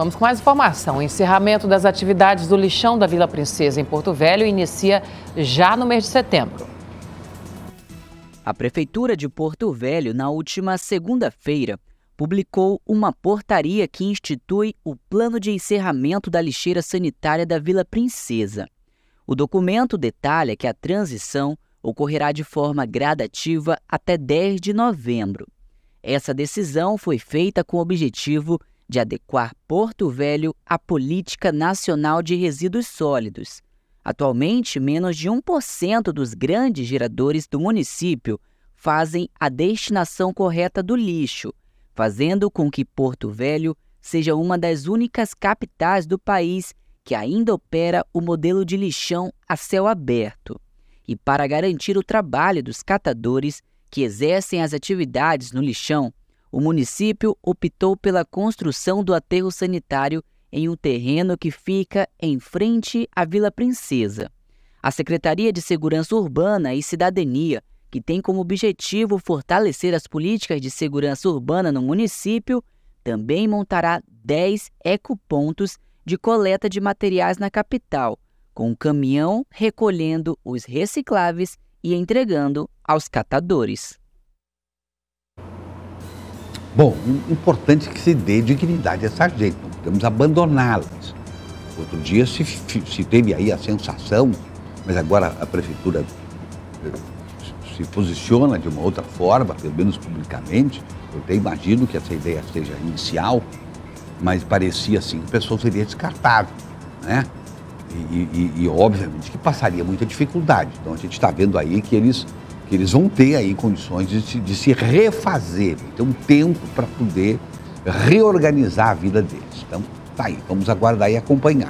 Vamos com mais informação. O encerramento das atividades do lixão da Vila Princesa em Porto Velho inicia já no mês de setembro. A Prefeitura de Porto Velho, na última segunda-feira, publicou uma portaria que institui o plano de encerramento da lixeira sanitária da Vila Princesa. O documento detalha que a transição ocorrerá de forma gradativa até 10 de novembro. Essa decisão foi feita com o objetivo de adequar Porto Velho à política nacional de resíduos sólidos. Atualmente, menos de 1% dos grandes geradores do município fazem a destinação correta do lixo, fazendo com que Porto Velho seja uma das únicas capitais do país que ainda opera o modelo de lixão a céu aberto. E para garantir o trabalho dos catadores que exercem as atividades no lixão, o município optou pela construção do aterro sanitário em um terreno que fica em frente à Vila Princesa. A Secretaria de Segurança Urbana e Cidadania, que tem como objetivo fortalecer as políticas de segurança urbana no município, também montará 10 ecopontos de coleta de materiais na capital, com um caminhão recolhendo os recicláveis e entregando aos catadores. Bom, importante que se dê dignidade a essa gente, não podemos abandoná-las. Outro dia se, se teve aí a sensação, mas agora a prefeitura eh, se posiciona de uma outra forma, pelo menos publicamente. Eu até imagino que essa ideia seja inicial, mas parecia assim que o pessoal seria descartável, né? E, e, e, obviamente que passaria muita dificuldade. Então a gente está vendo aí que eles que eles vão ter aí condições de se, de se refazer, ter um tempo para poder reorganizar a vida deles. Então, tá aí, vamos aguardar e acompanhar.